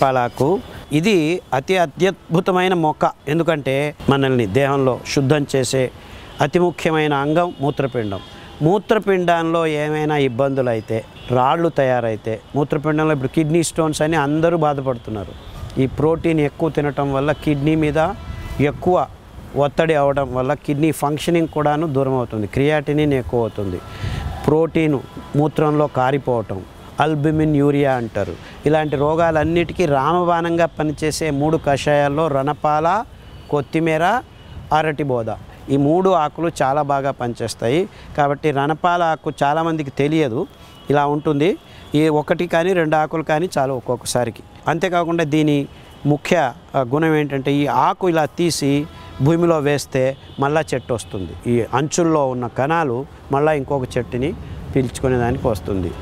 పాలాకు ఇది అతి అత్యద్భుతమైన మొక్క ఎందుకంటే మనల్ని దేహంలో శుద్ధం చేసే అతి ముఖ్యమైన అంగం మూత్రపిండం మూత్రపిండంలో ఏమైనా ఇబ్బందులు అయితే రాళ్ళు తయారైతే మూత్రపిండంలో ఇప్పుడు కిడ్నీ స్టోన్స్ అని అందరూ బాధపడుతున్నారు ఈ ప్రోటీన్ ఎక్కువ తినటం వల్ల కిడ్నీ మీద ఎక్కువ ఒత్తిడి అవడం వల్ల కిడ్నీ ఫంక్షనింగ్ కూడాను దూరం అవుతుంది క్రియాటినిన్ ఎక్కువ అవుతుంది ప్రోటీన్ మూత్రంలో కారిపోవటం అల్బుమిన్ యూరియా అంటారు ఇలాంటి రోగాలన్నిటికీ రామబాణంగా పనిచేసే మూడు కషాయాల్లో రణపాల కొత్తిమీర బోధ ఈ మూడు ఆకులు చాలా బాగా పనిచేస్తాయి కాబట్టి రణపాల ఆకు చాలామందికి తెలియదు ఇలా ఉంటుంది ఈ ఒకటి కానీ రెండు ఆకులు కానీ చాలు ఒక్కొక్కసారికి అంతేకాకుండా దీని ముఖ్య గుణం ఏంటంటే ఈ ఆకు ఇలా తీసి భూమిలో వేస్తే మళ్ళా చెట్టు వస్తుంది ఈ అంచుల్లో ఉన్న కణాలు మళ్ళీ ఇంకొక చెట్టుని పీల్చుకునే దానికి వస్తుంది